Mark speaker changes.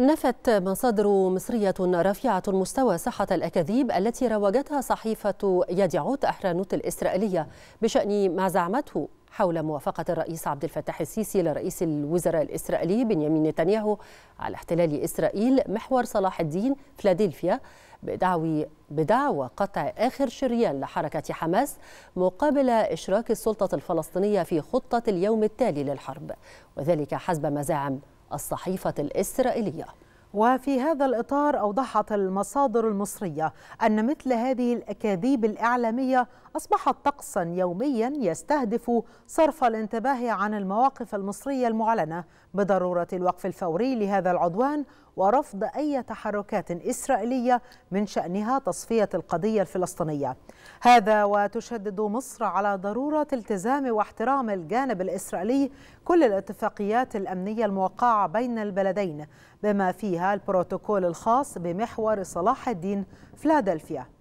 Speaker 1: نفت مصادر مصرية رفيعة المستوى صحة الأكاذيب التي روجتها صحيفة يديعوت أحرانوت الإسرائيلية بشأن ما زعمته حول موافقة الرئيس عبد الفتاح السيسي لرئيس الوزراء الإسرائيلي بنيامين نتنياهو على احتلال إسرائيل محور صلاح الدين فلاديلفيا بدعوى بدعوى قطع آخر شريان لحركة حماس مقابل إشراك السلطة الفلسطينية في خطة اليوم التالي للحرب وذلك حسب مزاعم الصحيفة الإسرائيلية
Speaker 2: وفي هذا الإطار أوضحت المصادر المصرية أن مثل هذه الأكاذيب الإعلامية أصبحت طقسا يوميا يستهدف صرف الانتباه عن المواقف المصرية المعلنة بضرورة الوقف الفوري لهذا العدوان ورفض أي تحركات إسرائيلية من شأنها تصفية القضية الفلسطينية هذا وتشدد مصر على ضرورة التزام واحترام الجانب الإسرائيلي كل الاتفاقيات الأمنية الموقعة بين البلدين بما فيها البروتوكول الخاص بمحور صلاح الدين فلادلفيا